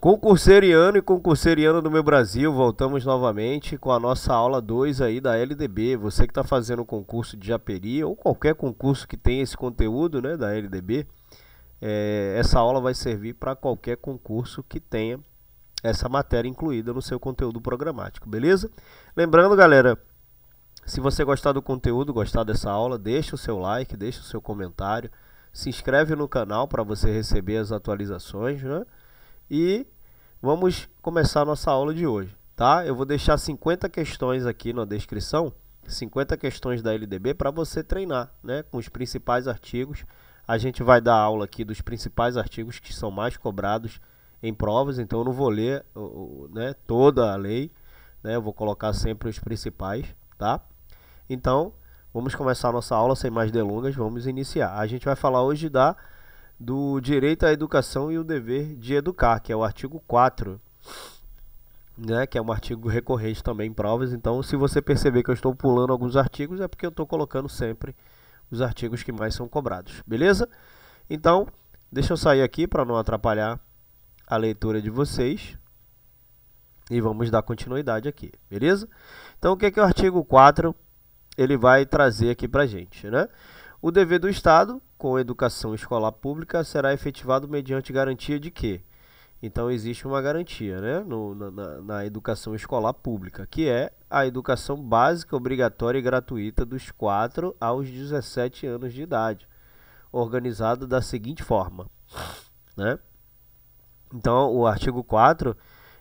Concurseiriano e concurseiriana do meu Brasil, voltamos novamente com a nossa aula 2 aí da LDB. Você que está fazendo o concurso de Japeri ou qualquer concurso que tenha esse conteúdo né, da LDB, é, essa aula vai servir para qualquer concurso que tenha essa matéria incluída no seu conteúdo programático, beleza? Lembrando, galera, se você gostar do conteúdo, gostar dessa aula, deixa o seu like, deixa o seu comentário, se inscreve no canal para você receber as atualizações, né? e vamos começar a nossa aula de hoje, tá? Eu vou deixar 50 questões aqui na descrição, 50 questões da LDB para você treinar, né, com os principais artigos. A gente vai dar aula aqui dos principais artigos que são mais cobrados em provas, então eu não vou ler, né, toda a lei, né? Eu vou colocar sempre os principais, tá? Então, vamos começar a nossa aula sem mais delongas, vamos iniciar. A gente vai falar hoje da do direito à educação e o dever de educar, que é o artigo 4, né, que é um artigo recorrente também em provas. Então, se você perceber que eu estou pulando alguns artigos, é porque eu estou colocando sempre os artigos que mais são cobrados, beleza? Então, deixa eu sair aqui para não atrapalhar a leitura de vocês. E vamos dar continuidade aqui, beleza? Então, o que é que o artigo 4 ele vai trazer aqui para gente, né? O dever do Estado com educação escolar pública será efetivado mediante garantia de quê? Então existe uma garantia né, no, na, na, educação escolar pública, que é a educação básica, obrigatória e gratuita dos 4 aos 17 anos de idade, organizada da seguinte forma. Né? Então, o artigo 4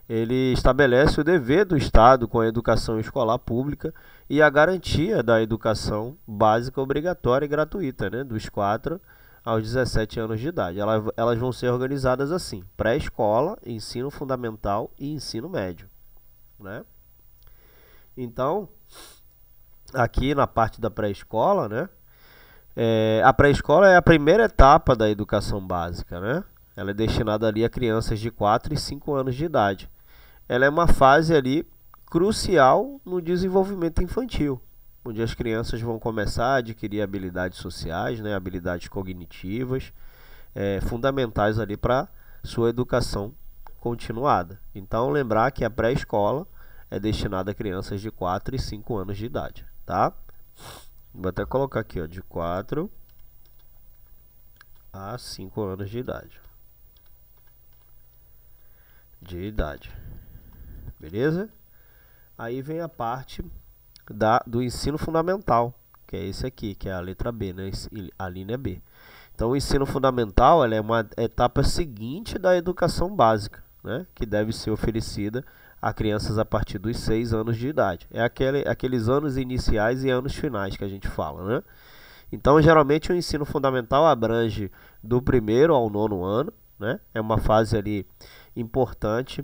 ele estabelece o dever do Estado com a educação escolar pública e a garantia da educação básica obrigatória e gratuita, né, dos 4 aos 17 anos de idade. Elas, elas vão ser organizadas assim: pré-escola, ensino fundamental e ensino médio. Né? Então, aqui na parte da pré-escola, né, é, a pré-escola é a primeira etapa da educação básica. Né? Ela é destinada ali a crianças de 4 e 5 anos de idade. Ela é uma fase ali crucial no desenvolvimento infantil, onde as crianças vão começar a adquirir habilidades sociais, né, habilidades cognitivas, é, fundamentais ali para sua educação continuada. Então, lembrar que a pré-escola é destinada a crianças de 4 e 5 anos de idade, tá? Vou até colocar aqui, ó, de 4 a 5 anos de idade. De idade. Beleza? Aí vem a parte da, do ensino fundamental, que é esse aqui, que é a letra B, né? a linha B. Então, o ensino fundamental é uma etapa seguinte da educação básica, né? que deve ser oferecida a crianças a partir dos 6 anos de idade. É aquele, aqueles anos iniciais e anos finais que a gente fala, né? Então, geralmente, o ensino fundamental abrange do primeiro ao nono ano, né? É uma fase ali importante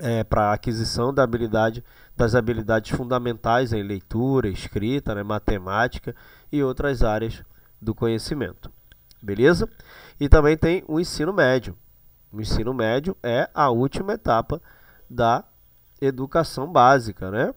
é, para aquisição da habilidade, das habilidades fundamentais em leitura, escrita, né, matemática e outras áreas do conhecimento. Beleza? E também tem o ensino médio. O ensino médio é a última etapa da educação básica, né?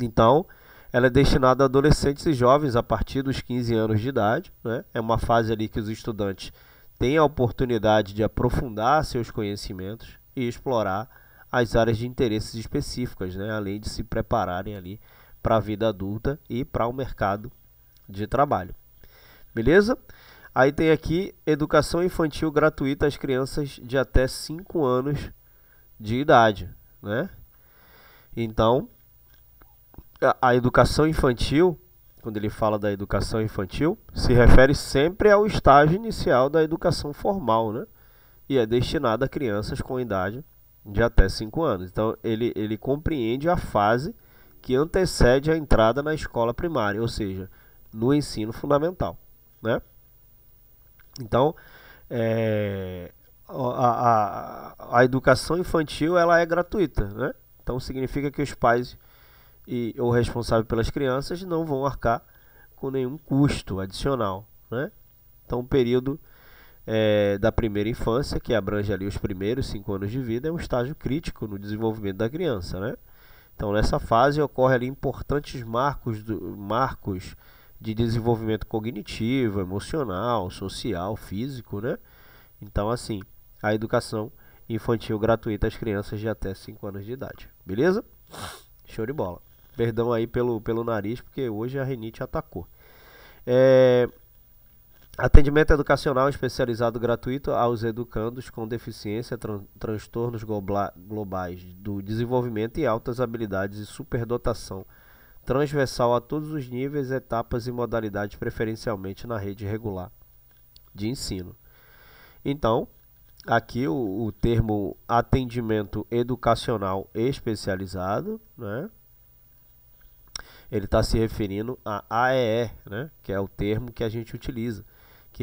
Então, ela é destinada a adolescentes e jovens a partir dos 15 anos de idade, né? É uma fase ali que os estudantes têm a oportunidade de aprofundar seus conhecimentos e explorar as áreas de interesses específicas, né? além de se prepararem ali para a vida adulta e para o mercado de trabalho. Beleza? Aí tem aqui educação infantil gratuita às crianças de até 5 anos de idade, né? Então, a educação infantil, quando ele fala da educação infantil, se refere sempre ao estágio inicial da educação formal, né? e é destinado a crianças com idade de até 5 anos. Então, ele, ele compreende a fase que antecede a entrada na escola primária, ou seja, no ensino fundamental. Né? Então, é, a, a, a, educação infantil ela é gratuita. Né? Então, significa que os pais e o responsável pelas crianças não vão arcar com nenhum custo adicional. Né? Então, o período é, da primeira infância, que abrange ali os primeiros cinco anos de vida, é um estágio crítico no desenvolvimento da criança, né? Então, nessa fase ocorrem ali importantes marcos, do, marcos de desenvolvimento cognitivo, emocional, social, físico, né? Então, assim, a educação infantil gratuita às crianças de até 5 anos de idade. Beleza? Show de bola. Perdão aí pelo, pelo nariz, porque hoje a renite atacou. É, Atendimento educacional especializado gratuito aos educandos com deficiência, tran transtornos globais do desenvolvimento e altas habilidades e superdotação, transversal a todos os níveis, etapas e modalidades, preferencialmente na rede regular de ensino. Então, aqui o, o termo atendimento educacional especializado, né? Ele está se referindo a AEE, né? que é o termo que a gente utiliza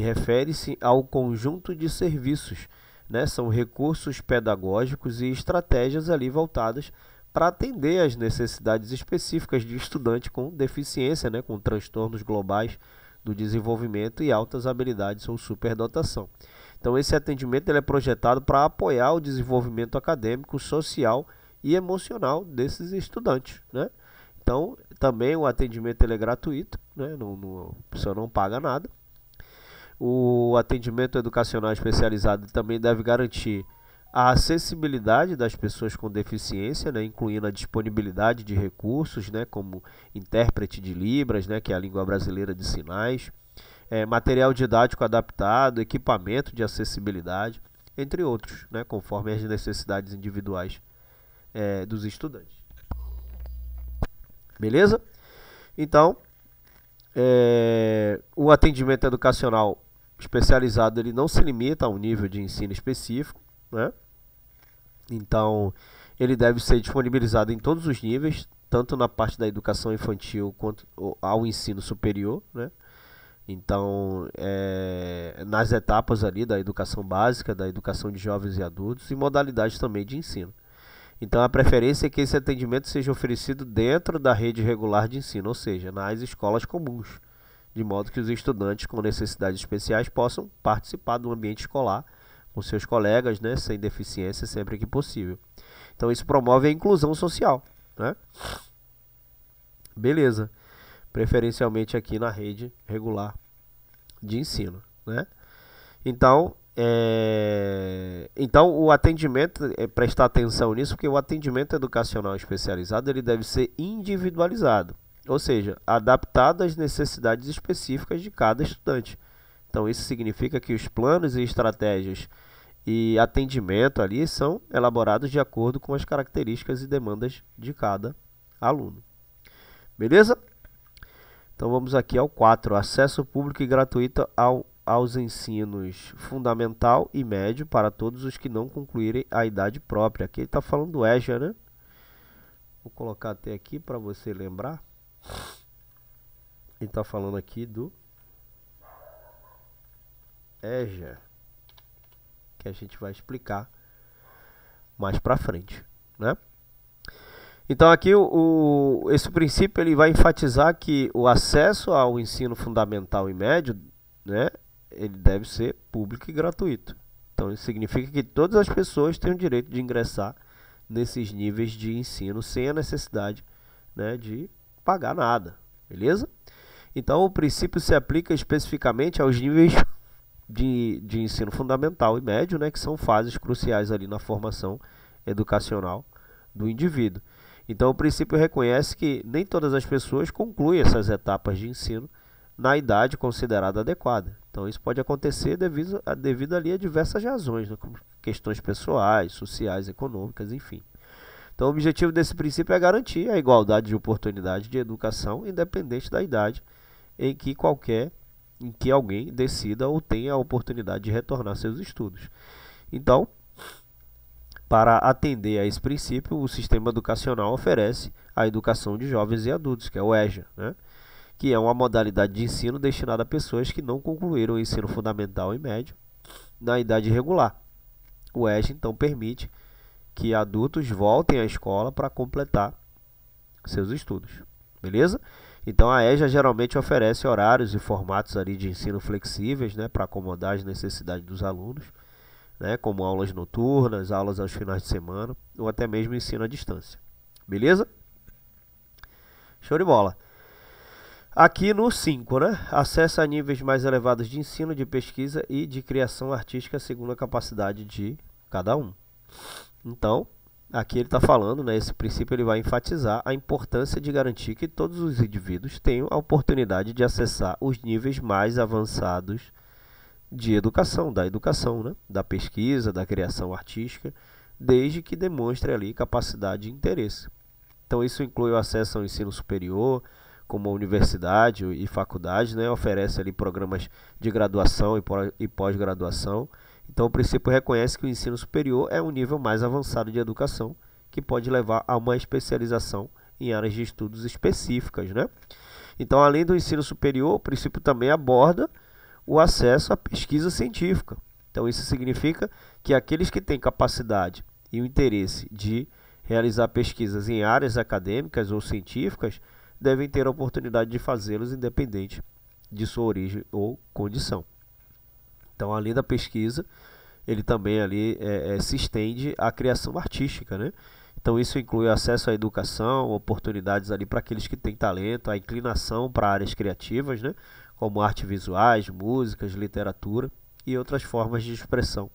que refere-se ao conjunto de serviços, né? são recursos pedagógicos e estratégias ali voltadas para atender às necessidades específicas de estudante com deficiência, né? com transtornos globais do desenvolvimento e altas habilidades ou superdotação. Então, esse atendimento ele é projetado para apoiar o desenvolvimento acadêmico, social e emocional desses estudantes. Né? Então, também o atendimento ele é gratuito, né? não, não, a pessoa não paga nada. O atendimento educacional especializado também deve garantir a acessibilidade das pessoas com deficiência, né, incluindo a disponibilidade de recursos, né, como intérprete de Libras, né, que é a língua brasileira de sinais, é, material didático adaptado, equipamento de acessibilidade, entre outros, né, conforme as necessidades individuais é, dos estudantes. Beleza? Então, é, o atendimento educacional especializado ele não se limita a um nível de ensino específico, né? Então, ele deve ser disponibilizado em todos os níveis, tanto na parte da educação infantil quanto ao ensino superior, né? Então, é, nas etapas ali da educação básica, da educação de jovens e adultos e modalidades também de ensino. Então, a preferência é que esse atendimento seja oferecido dentro da rede regular de ensino, ou seja, nas escolas comuns de modo que os estudantes com necessidades especiais possam participar do ambiente escolar com seus colegas, né, sem deficiência sempre que possível. Então isso promove a inclusão social, né? Beleza. Preferencialmente aqui na rede regular de ensino, né? Então, é... então o atendimento, é prestar atenção nisso, porque o atendimento educacional especializado ele deve ser individualizado ou seja, adaptado às necessidades específicas de cada estudante. Então, isso significa que os planos e estratégias e atendimento ali são elaborados de acordo com as características e demandas de cada aluno. Beleza? Então, vamos aqui ao 4, acesso público e gratuito ao, aos ensinos fundamental e médio para todos os que não concluírem a idade própria. Aqui ele está falando do EJA, né? Vou colocar até aqui para você lembrar. Ele está falando aqui do EJA, que a gente vai explicar mais para frente, né? Então aqui o, o, esse princípio ele vai enfatizar que o acesso ao ensino fundamental e médio, né, ele deve ser público e gratuito. Então isso significa que todas as pessoas têm o direito de ingressar nesses níveis de ensino sem a necessidade né, de pagar nada, beleza? Então, o princípio se aplica especificamente aos níveis de, de ensino fundamental e médio, né, que são fases cruciais ali na formação educacional do indivíduo. Então, o princípio reconhece que nem todas as pessoas concluem essas etapas de ensino na idade considerada adequada. Então, isso pode acontecer devido, devido ali a diversas razões, né, como questões pessoais, sociais, econômicas, enfim. Então, o objetivo desse princípio é garantir a igualdade de oportunidade de educação, independente da idade em que qualquer em que alguém decida ou tenha a oportunidade de retornar seus estudos. Então, para atender a esse princípio, o sistema educacional oferece a educação de jovens e adultos, que é o EJA, né? que é uma modalidade de ensino destinada a pessoas que não concluíram o ensino fundamental e médio na idade regular. O EJA, então, permite que adultos voltem à escola para completar seus estudos, beleza? Então a EJA geralmente oferece horários e formatos ali de ensino flexíveis, né, para acomodar as necessidades dos alunos, né, como aulas noturnas, aulas aos finais de semana ou até mesmo ensino à distância. Beleza? Show de bola. Aqui no 5, né? Acesso a níveis mais elevados de ensino, de pesquisa e de criação artística segundo a capacidade de cada um. Então, aqui ele está falando, né, esse princípio ele vai enfatizar a importância de garantir que todos os indivíduos tenham a oportunidade de acessar os níveis mais avançados de educação, da educação, né, da pesquisa, da criação artística, desde que demonstre ali capacidade e interesse. Então isso inclui o acesso ao ensino superior, como a universidade e faculdade, né, oferece ali programas de graduação e pós-graduação, então, o princípio reconhece que o ensino superior é um nível mais avançado de educação que pode levar a uma especialização em áreas de estudos específicas, né? Então, além do ensino superior, o princípio também aborda o acesso à pesquisa científica. Então, isso significa que aqueles que têm capacidade e o interesse de realizar pesquisas em áreas acadêmicas ou científicas devem ter a oportunidade de fazê-los independente de sua origem ou condição. Então, além da pesquisa, ele também ali é, é, se estende à criação artística, né? Então isso inclui acesso à educação, oportunidades ali para aqueles que têm talento, a inclinação para áreas criativas, né? Como artes visuais, músicas, literatura e outras formas de expressão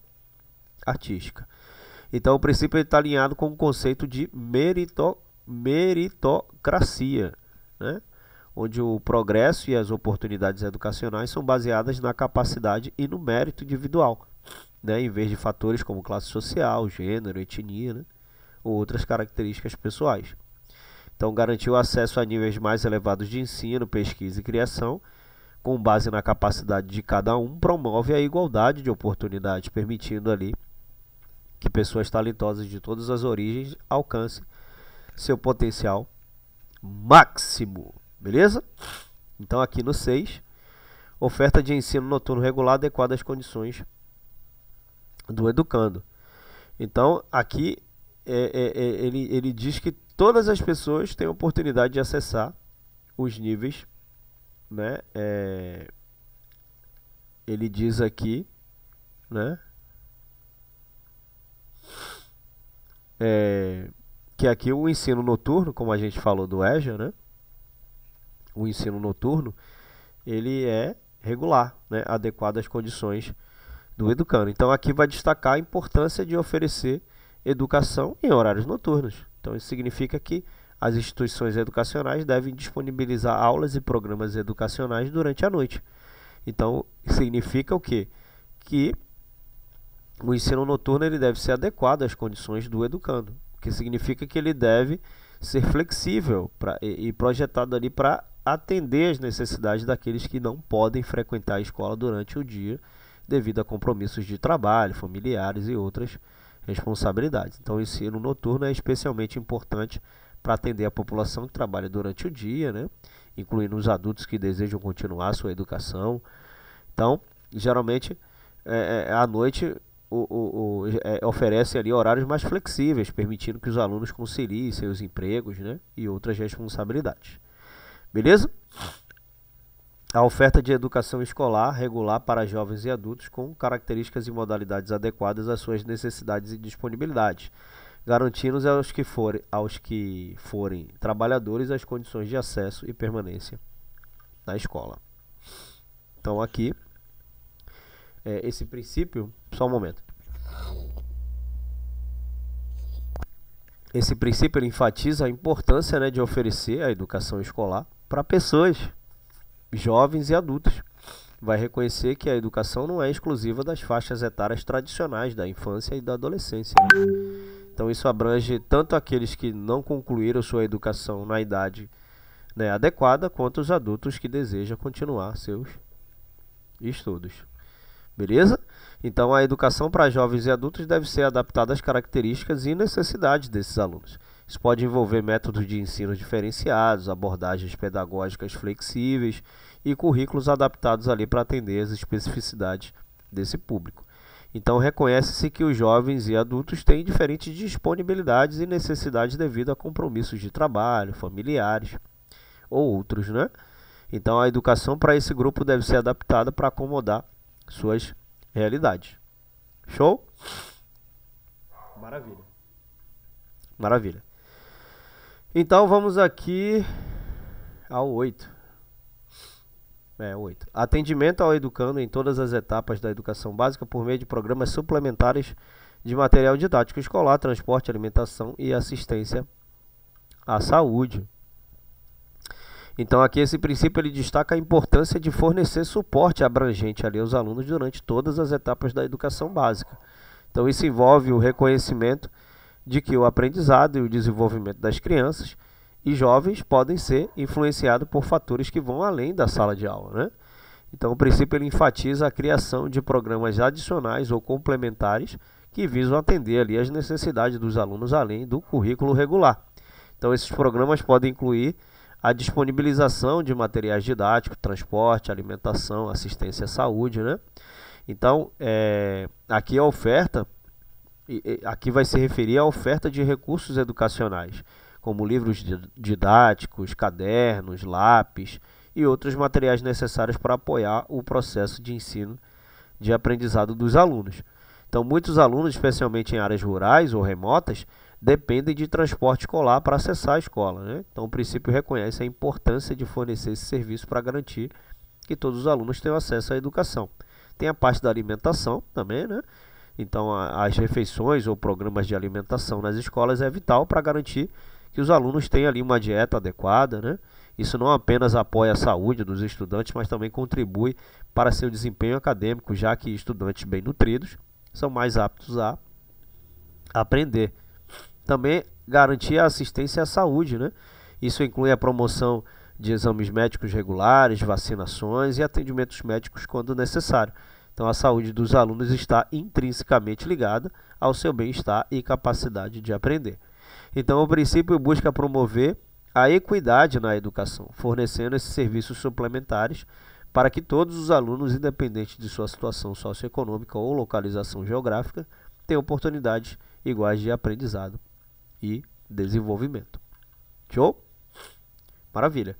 artística. Então o princípio está alinhado com o conceito de merito, meritocracia, né? onde o progresso e as oportunidades educacionais são baseadas na capacidade e no mérito individual, né, em vez de fatores como classe social, gênero, etnia né, ou outras características pessoais. Então, o acesso a níveis mais elevados de ensino, pesquisa e criação, com base na capacidade de cada um, promove a igualdade de oportunidades, permitindo ali que pessoas talentosas de todas as origens alcancem seu potencial máximo. Beleza? Então aqui no 6, oferta de ensino noturno regular adequada às condições do educando. Então aqui é, é, é, ele, ele diz que todas as pessoas têm oportunidade de acessar os níveis, né? É, ele diz aqui, né? É, que aqui o ensino noturno, como a gente falou do EJA, né? o ensino noturno, ele é regular, né, adequado às condições do educando. Então aqui vai destacar a importância de oferecer educação em horários noturnos. Então isso significa que as instituições educacionais devem disponibilizar aulas e programas educacionais durante a noite. Então significa o quê? Que o ensino noturno ele deve ser adequado às condições do educando, o que significa que ele deve ser flexível pra, e, e projetado ali para atender as necessidades daqueles que não podem frequentar a escola durante o dia devido a compromissos de trabalho, familiares e outras responsabilidades. Então, o ensino noturno é especialmente importante para atender a população que trabalha durante o dia, né? incluindo os adultos que desejam continuar sua educação. Então, geralmente, é, é, à noite o, o, o, é, oferece ali horários mais flexíveis, permitindo que os alunos conciliem seus empregos né, e outras responsabilidades. Beleza? A oferta de educação escolar regular para jovens e adultos com características e modalidades adequadas às suas necessidades e disponibilidades, garantindo aos que, forem, aos que forem trabalhadores as condições de acesso e permanência na escola. Então, aqui é, esse princípio. Só um momento. Esse princípio enfatiza a importância né, de oferecer a educação escolar para pessoas jovens e adultos. Vai reconhecer que a educação não é exclusiva das faixas etárias tradicionais da infância e da adolescência. Então isso abrange tanto aqueles que não concluíram sua educação na idade né, adequada, quanto os adultos que desejam continuar seus estudos. Beleza? Então a educação para jovens e adultos deve ser adaptada às características e necessidades desses alunos. Isso pode envolver métodos de ensino diferenciados, abordagens pedagógicas flexíveis e currículos adaptados ali para atender as especificidades desse público. Então reconhece-se que os jovens e adultos têm diferentes disponibilidades e necessidades devido a compromissos de trabalho, familiares ou outros, né? Então a educação para esse grupo deve ser adaptada para acomodar suas realidades. Show? Maravilha. Maravilha. Então vamos aqui ao 8. É, 8. Atendimento ao educando em todas as etapas da educação básica por meio de programas suplementares de material didático escolar, transporte, alimentação e assistência à saúde. Então aqui esse princípio ele destaca a importância de fornecer suporte abrangente ali aos alunos durante todas as etapas da educação básica. Então isso envolve o reconhecimento de que o aprendizado e o desenvolvimento das crianças e jovens podem ser influenciados por fatores que vão além da sala de aula, né? Então o princípio ele enfatiza a criação de programas adicionais ou complementares que visam atender ali as necessidades dos alunos além do currículo regular. Então esses programas podem incluir a disponibilização de materiais didáticos, transporte, alimentação, assistência à saúde, né? Então, é, aqui a oferta, aqui vai se referir à oferta de recursos educacionais, como livros didáticos, cadernos, lápis e outros materiais necessários para apoiar o processo de ensino de aprendizado dos alunos. Então, muitos alunos, especialmente em áreas rurais ou remotas, dependem de transporte escolar para acessar a escola. Né? Então, o princípio reconhece a importância de fornecer esse serviço para garantir que todos os alunos tenham acesso à educação. Tem a parte da alimentação também, né? Então, a, as refeições ou programas de alimentação nas escolas é vital para garantir que os alunos tenham ali uma dieta adequada, né? Isso não apenas apoia a saúde dos estudantes, mas também contribui para seu desempenho acadêmico, já que estudantes bem nutridos são mais aptos a aprender. Também garantir a assistência à saúde, né? Isso inclui a promoção de exames médicos regulares, vacinações e atendimentos médicos quando necessário. Então, a saúde dos alunos está intrinsecamente ligada ao seu bem-estar e capacidade de aprender. Então, o princípio busca promover a equidade na educação, fornecendo esses serviços suplementares para que todos os alunos, independente de sua situação socioeconômica ou localização geográfica, tenham oportunidades iguais de aprendizado e desenvolvimento. Show? Maravilha.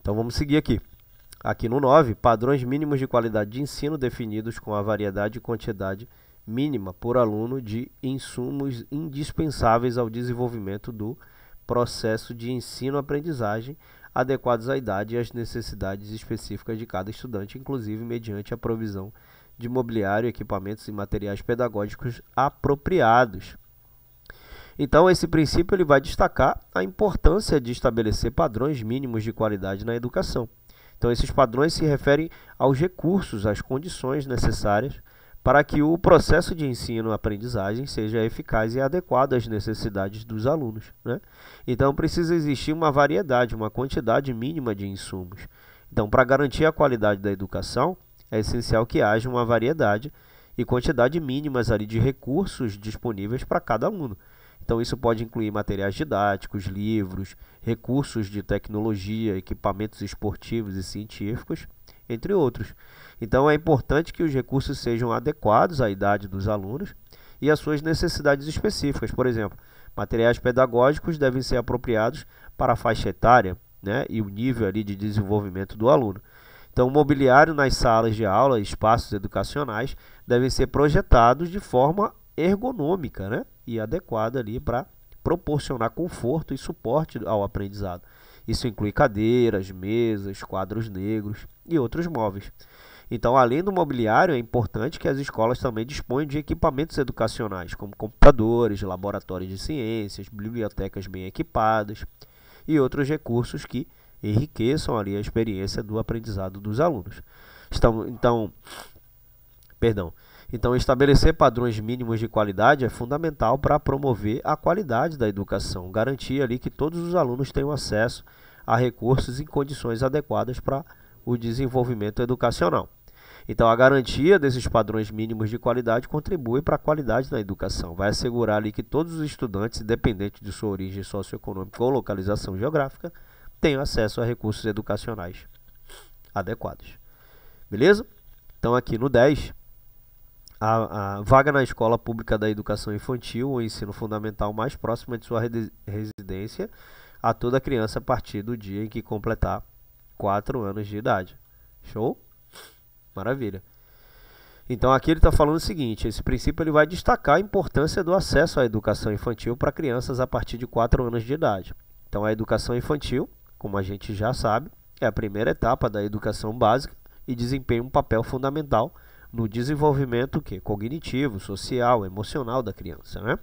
Então vamos seguir aqui. Aqui no 9, padrões mínimos de qualidade de ensino definidos com a variedade e quantidade mínima por aluno de insumos indispensáveis ao desenvolvimento do processo de ensino-aprendizagem adequados à idade e às necessidades específicas de cada estudante, inclusive mediante a provisão de de mobiliário, equipamentos e materiais pedagógicos apropriados. Então, esse princípio ele vai destacar a importância de estabelecer padrões mínimos de qualidade na educação. Então, esses padrões se referem aos recursos, às condições necessárias para que o processo de ensino-aprendizagem seja eficaz e adequado às necessidades dos alunos. Né? Então, precisa existir uma variedade, uma quantidade mínima de insumos. Então, para garantir a qualidade da educação, é essencial que haja uma variedade e quantidade mínimas ali de recursos disponíveis para cada aluno. Então isso pode incluir materiais didáticos, livros, recursos de tecnologia, equipamentos esportivos e científicos, entre outros. Então é importante que os recursos sejam adequados à idade dos alunos e às suas necessidades específicas. Por exemplo, materiais pedagógicos devem ser apropriados para a faixa etária né, e o nível ali de desenvolvimento do aluno. Então, o mobiliário nas salas de aula e espaços educacionais devem ser projetados de forma ergonômica né? e adequada ali para proporcionar conforto e suporte ao aprendizado. Isso inclui cadeiras, mesas, quadros negros e outros móveis. Então, além do mobiliário, é importante que as escolas também disponham de equipamentos educacionais, como computadores, laboratórios de ciências, bibliotecas bem equipadas e outros recursos que enriqueçam ali a experiência do aprendizado dos alunos. Então, então, perdão. Então, estabelecer padrões mínimos de qualidade é fundamental para promover a qualidade da educação, garantir ali que todos os alunos tenham acesso a recursos e condições adequadas para o desenvolvimento educacional. Então, a garantia desses padrões mínimos de qualidade contribui para a qualidade da educação. Vai assegurar ali que todos os estudantes, independente de sua origem socioeconômica ou localização geográfica, tenham acesso a recursos educacionais adequados. Beleza? Então, aqui no 10, a, a, vaga na escola pública da educação infantil ou ensino fundamental mais próxima de sua residência a toda criança a partir do dia em que completar 4 anos de idade. Show? Maravilha. Então aqui ele está falando o seguinte, esse princípio ele vai destacar a importância do acesso à educação infantil para crianças a partir de 4 anos de idade. Então a educação infantil como a gente já sabe, é a primeira etapa da educação básica e desempenha um papel fundamental no desenvolvimento que cognitivo, social, emocional da criança, né?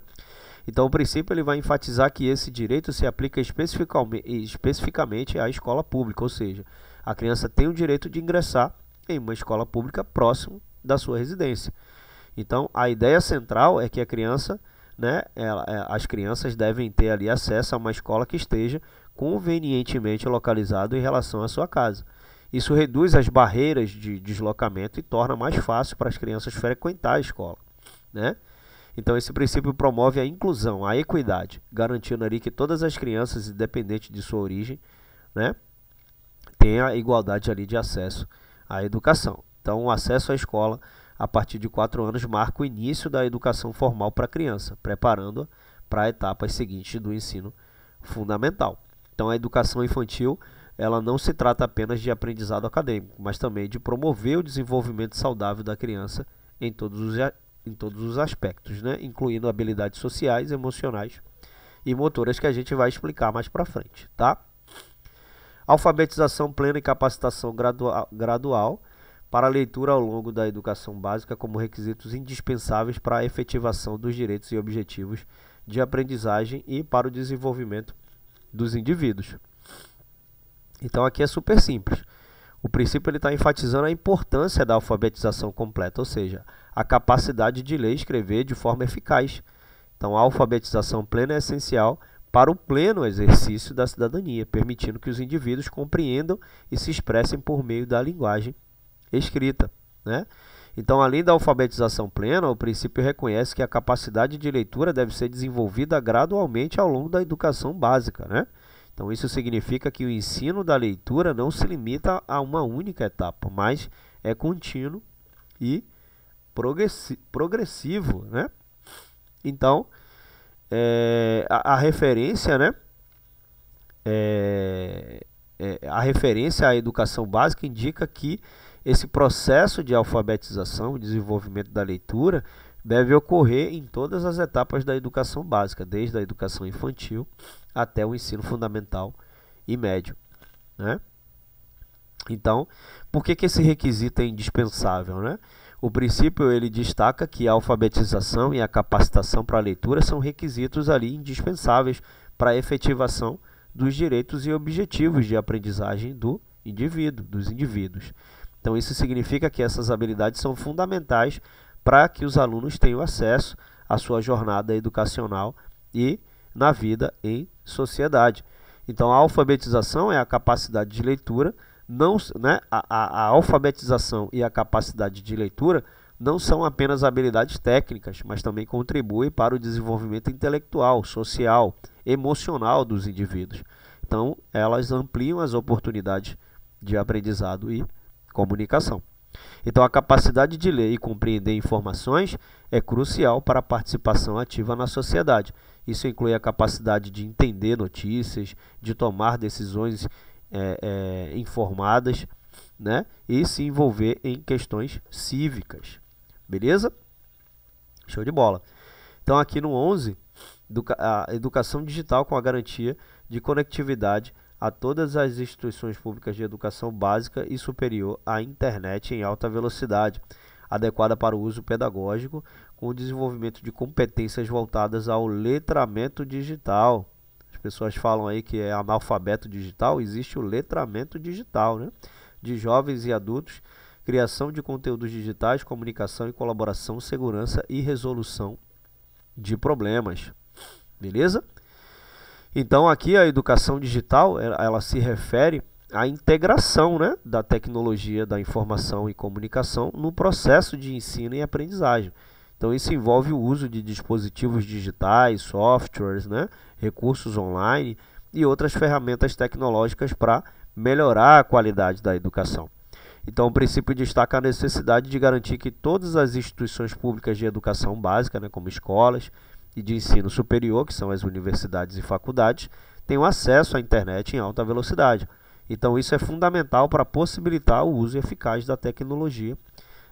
Então, o princípio ele vai enfatizar que esse direito se aplica especificamente à escola pública, ou seja, a criança tem o direito de ingressar em uma escola pública próximo da sua residência. Então, a ideia central é que a criança, né, ela, é, as crianças devem ter ali acesso a uma escola que esteja convenientemente localizado em relação à sua casa. Isso reduz as barreiras de deslocamento e torna mais fácil para as crianças frequentar a escola. Né? Então, esse princípio promove a inclusão, a equidade, garantindo ali que todas as crianças, independente de sua origem, né, tenha igualdade ali de acesso à educação. Então, o acesso à escola a partir de 4 anos marca o início da educação formal para a criança, preparando-a para etapas seguintes do ensino fundamental. Então a educação infantil ela não se trata apenas de aprendizado acadêmico, mas também de promover o desenvolvimento saudável da criança em todos os, em todos os aspectos, né? incluindo habilidades sociais, emocionais e motoras que a gente vai explicar mais para frente, tá? Alfabetização plena e capacitação gradual, gradual para a leitura ao longo da educação básica como requisitos indispensáveis para a efetivação dos direitos e objetivos de aprendizagem e para o desenvolvimento dos indivíduos. Então aqui é super simples. O princípio está enfatizando a importância da alfabetização completa, ou seja, a capacidade de ler e escrever de forma eficaz. Então a alfabetização plena é essencial para o pleno exercício da cidadania, permitindo que os indivíduos compreendam e se expressem por meio da linguagem escrita. Né? Então, além da alfabetização plena, o princípio reconhece que a capacidade de leitura deve ser desenvolvida gradualmente ao longo da educação básica, né? Então, isso significa que o ensino da leitura não se limita a uma única etapa, mas é contínuo e progressivo, né? Então, é, a, a, referência, né? É, é, a referência à educação básica indica que esse processo de alfabetização e desenvolvimento da leitura deve ocorrer em todas as etapas da educação básica, desde a educação infantil até o ensino fundamental e médio. Né? Então, por que, que esse requisito é indispensável? Né? O princípio ele destaca que a alfabetização e a capacitação para a leitura são requisitos ali indispensáveis para a efetivação dos direitos e objetivos de aprendizagem do indivíduo, dos indivíduos. Então, isso significa que essas habilidades são fundamentais para que os alunos tenham acesso à sua jornada educacional e na vida em sociedade. Então, a alfabetização é a capacidade de leitura, não, né, a, a, a alfabetização e a capacidade de leitura não são apenas habilidades técnicas, mas também contribuem para o desenvolvimento intelectual, social, emocional dos indivíduos. Então, elas ampliam as oportunidades de aprendizado e comunicação. Então, a capacidade de ler e compreender informações é crucial para a participação ativa na sociedade. Isso inclui a capacidade de entender notícias, de tomar decisões é, é, informadas né? e se envolver em questões cívicas. Beleza? Show de bola. Então, aqui no 11, a educação digital com a garantia de conectividade a todas as instituições públicas de educação básica e superior à internet em alta velocidade, adequada para o uso pedagógico, com o desenvolvimento de competências voltadas ao letramento digital. As pessoas falam aí que é analfabeto digital, existe o letramento digital, né? De jovens e adultos, criação de conteúdos digitais, comunicação e colaboração, segurança e resolução de problemas. Beleza? Então aqui a educação digital, ela, se refere à integração né, da tecnologia da informação e comunicação no processo de ensino e aprendizagem. Então isso envolve o uso de dispositivos digitais, softwares, né, recursos online e outras ferramentas tecnológicas para melhorar a qualidade da educação. Então, o princípio destaca a necessidade de garantir que todas as instituições públicas de educação básica, né, como escolas, e de ensino superior, que são as universidades e faculdades, tenham acesso à internet em alta velocidade. Então, isso é fundamental para possibilitar o uso eficaz da tecnologia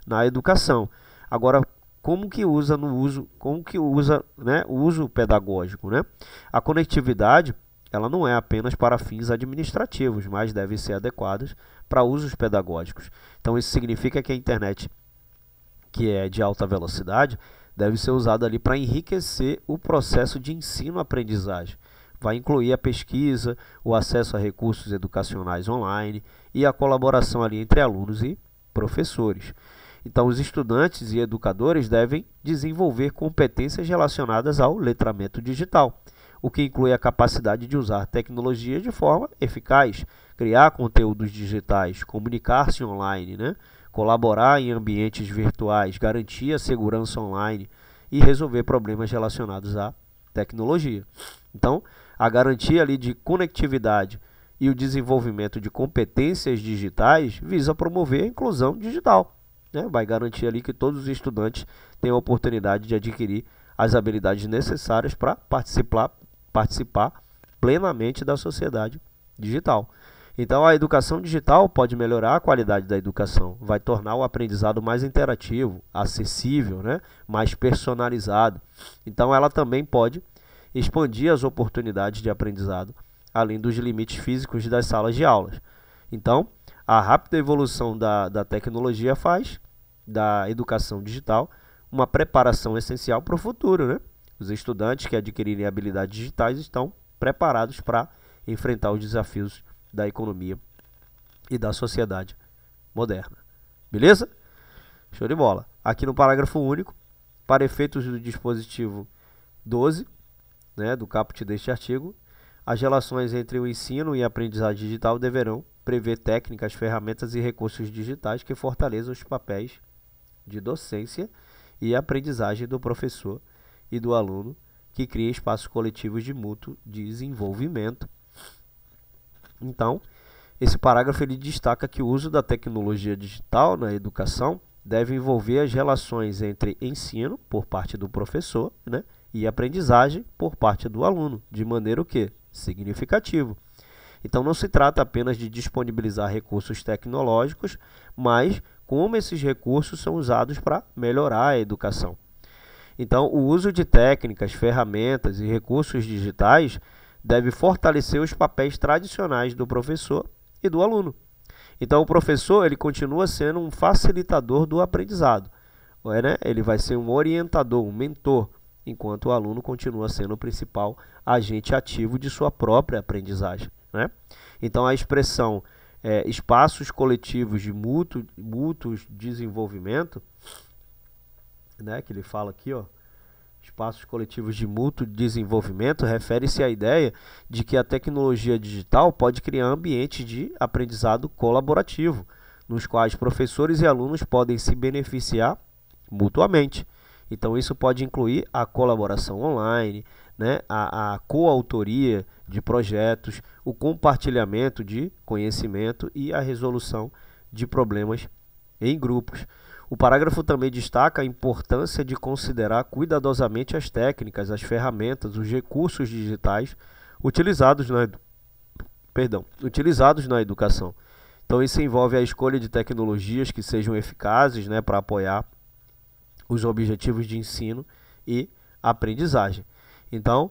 na educação. Agora, como que usa no uso, como que usa, né, o uso pedagógico, né? A conectividade, ela não é apenas para fins administrativos, mas deve ser adequadas para usos pedagógicos. Então, isso significa que a internet que é de alta velocidade, deve ser usado ali para enriquecer o processo de ensino-aprendizagem. Vai incluir a pesquisa, o acesso a recursos educacionais online e a colaboração ali entre alunos e professores. Então, os estudantes e educadores devem desenvolver competências relacionadas ao letramento digital, o que inclui a capacidade de usar tecnologia de forma eficaz, criar conteúdos digitais, comunicar-se online, né? colaborar em ambientes virtuais, garantir a segurança online e resolver problemas relacionados à tecnologia. Então, a garantia ali de conectividade e o desenvolvimento de competências digitais visa promover a inclusão digital. Né? Vai garantir ali que todos os estudantes tenham a oportunidade de adquirir as habilidades necessárias para participar, participar plenamente da sociedade digital. Então, a educação digital pode melhorar a qualidade da educação, vai tornar o aprendizado mais interativo, acessível, né? mais personalizado. Então, ela também pode expandir as oportunidades de aprendizado, além dos limites físicos das salas de aulas. Então, a rápida evolução da, da tecnologia faz da educação digital uma preparação essencial para o futuro. Né? Os estudantes que adquirirem habilidades digitais estão preparados para enfrentar os desafios da economia e da sociedade moderna. Beleza? Show de bola. Aqui no parágrafo único, para efeitos do dispositivo 12, né, do caput deste artigo, as relações entre o ensino e a aprendizagem digital deverão prever técnicas, ferramentas e recursos digitais que fortaleçam os papéis de docência e aprendizagem do professor e do aluno, que criem espaços coletivos de mútuo desenvolvimento então, esse parágrafo ele destaca que o uso da tecnologia digital na educação deve envolver as relações entre ensino, por parte do professor, né, e aprendizagem, por parte do aluno, de maneira o que? Significativo. Então não se trata apenas de disponibilizar recursos tecnológicos, mas como esses recursos são usados para melhorar a educação. Então, o uso de técnicas, ferramentas e recursos digitais deve fortalecer os papéis tradicionais do professor e do aluno. Então o professor ele continua sendo um facilitador do aprendizado, é, né? ele vai ser um orientador, um mentor, enquanto o aluno continua sendo o principal agente ativo de sua própria aprendizagem. Né? Então a expressão é, espaços coletivos de mútuo, mútuos desenvolvimento, né, que ele fala aqui, ó, espaços coletivos de mútuo desenvolvimento refere-se à ideia de que a tecnologia digital pode criar ambientes de aprendizado colaborativo, nos quais professores e alunos podem se beneficiar mutuamente. Então, isso pode incluir a colaboração online, né, a, a coautoria de projetos, o compartilhamento de conhecimento e a resolução de problemas em grupos. O parágrafo também destaca a importância de considerar cuidadosamente as técnicas, as ferramentas, os recursos digitais utilizados na, perdão, utilizados na educação. Então, isso envolve a escolha de tecnologias que sejam eficazes né, para apoiar os objetivos de ensino e aprendizagem. Então,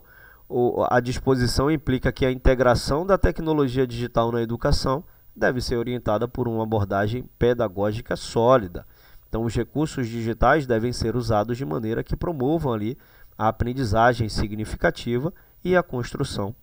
o, a disposição implica que a integração da tecnologia digital na educação deve ser orientada por uma abordagem pedagógica sólida, então, os recursos digitais devem ser usados de maneira que promovam ali a aprendizagem significativa e a construção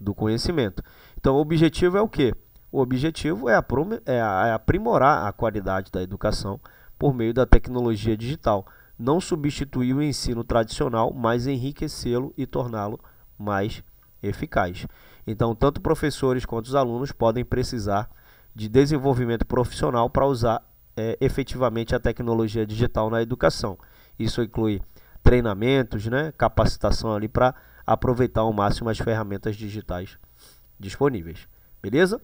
do conhecimento. Então, o objetivo é o quê? O objetivo é, é, é, aprimorar a qualidade da educação por meio da tecnologia digital, não substituir o ensino tradicional, mas enriquecê-lo e torná-lo mais eficaz. Então, tanto professores quanto os alunos podem precisar de desenvolvimento profissional para usar é, efetivamente a tecnologia digital na educação. Isso inclui treinamentos, né, capacitação ali para aproveitar ao máximo as ferramentas digitais disponíveis. Beleza?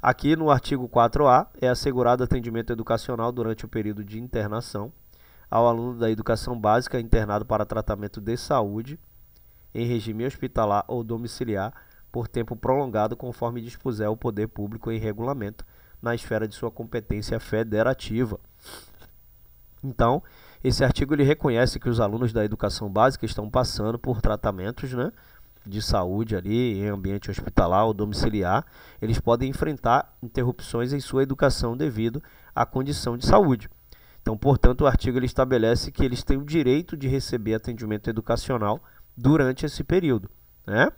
Aqui no artigo 4A é assegurado atendimento educacional durante o período de internação ao aluno da educação básica internado para tratamento de saúde em regime hospitalar ou domiciliar por tempo prolongado, conforme dispuser o poder público em regulamento, na esfera de sua competência federativa. Então, esse artigo ele reconhece que os alunos da educação básica estão passando por tratamentos, né, de saúde ali em ambiente hospitalar ou domiciliar, eles podem enfrentar interrupções em sua educação devido à condição de saúde. Então, portanto, o artigo ele estabelece que eles têm o direito de receber atendimento educacional durante esse período. Né?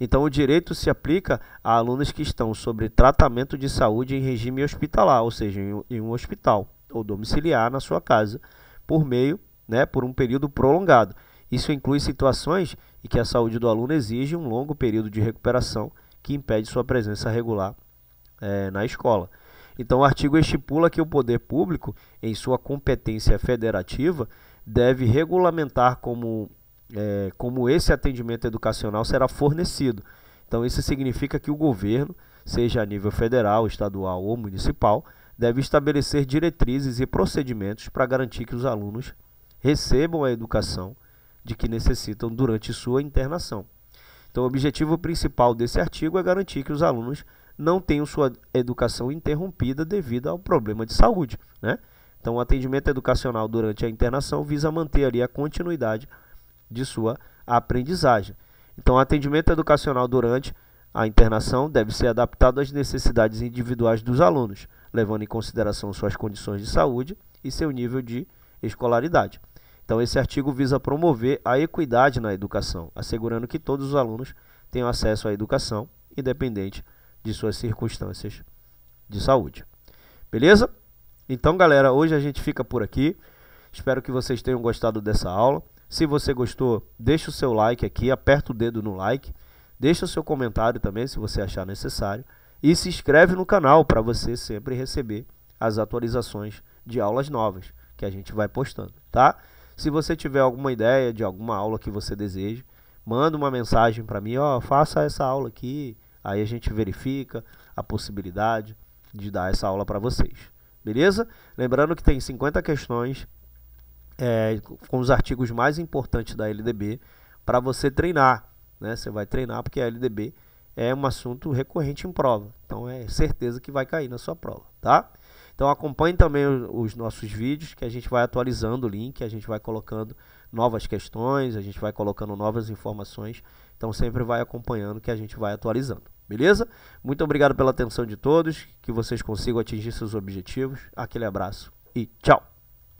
Então, o direito se aplica a alunos que estão sobre tratamento de saúde em regime hospitalar, ou seja, em um hospital ou domiciliar na sua casa, por meio, né, por um período prolongado. Isso inclui situações em que a saúde do aluno exige um longo período de recuperação que impede sua presença regular é, na escola. Então, o artigo estipula que o poder público, em sua competência federativa, deve regulamentar como é, como esse atendimento educacional será fornecido. Então, isso significa que o governo, seja a nível federal, estadual ou municipal, deve estabelecer diretrizes e procedimentos para garantir que os alunos recebam a educação de que necessitam durante sua internação. Então, o objetivo principal desse artigo é garantir que os alunos não tenham sua educação interrompida devido ao problema de saúde. Né? Então, o atendimento educacional durante a internação visa manter ali a continuidade de sua aprendizagem. Então, o atendimento educacional durante a internação deve ser adaptado às necessidades individuais dos alunos, levando em consideração suas condições de saúde e seu nível de escolaridade. Então, esse artigo visa promover a equidade na educação, assegurando que todos os alunos tenham acesso à educação, independente de suas circunstâncias de saúde. Beleza? Então, galera, hoje a gente fica por aqui. Espero que vocês tenham gostado dessa aula. Se você gostou, deixa o seu like aqui, aperta o dedo no like, deixa o seu comentário também se você achar necessário e se inscreve no canal para você sempre receber as atualizações de aulas novas que a gente vai postando, tá? Se você tiver alguma ideia de alguma aula que você deseja, manda uma mensagem para mim, ó, oh, faça essa aula aqui, aí a gente verifica a possibilidade de dar essa aula para vocês. Beleza? Lembrando que tem 50 questões é, com os artigos mais importantes da LDB para você treinar. Né? Você vai treinar porque a LDB é um assunto recorrente em prova. Então é certeza que vai cair na sua prova, tá? Então acompanhe também os nossos vídeos que a gente vai atualizando o link, a gente vai colocando novas questões, a gente vai colocando novas informações. Então sempre vai acompanhando que a gente vai atualizando. Beleza? Muito obrigado pela atenção de todos, que vocês consigam atingir seus objetivos. Aquele abraço e tchau.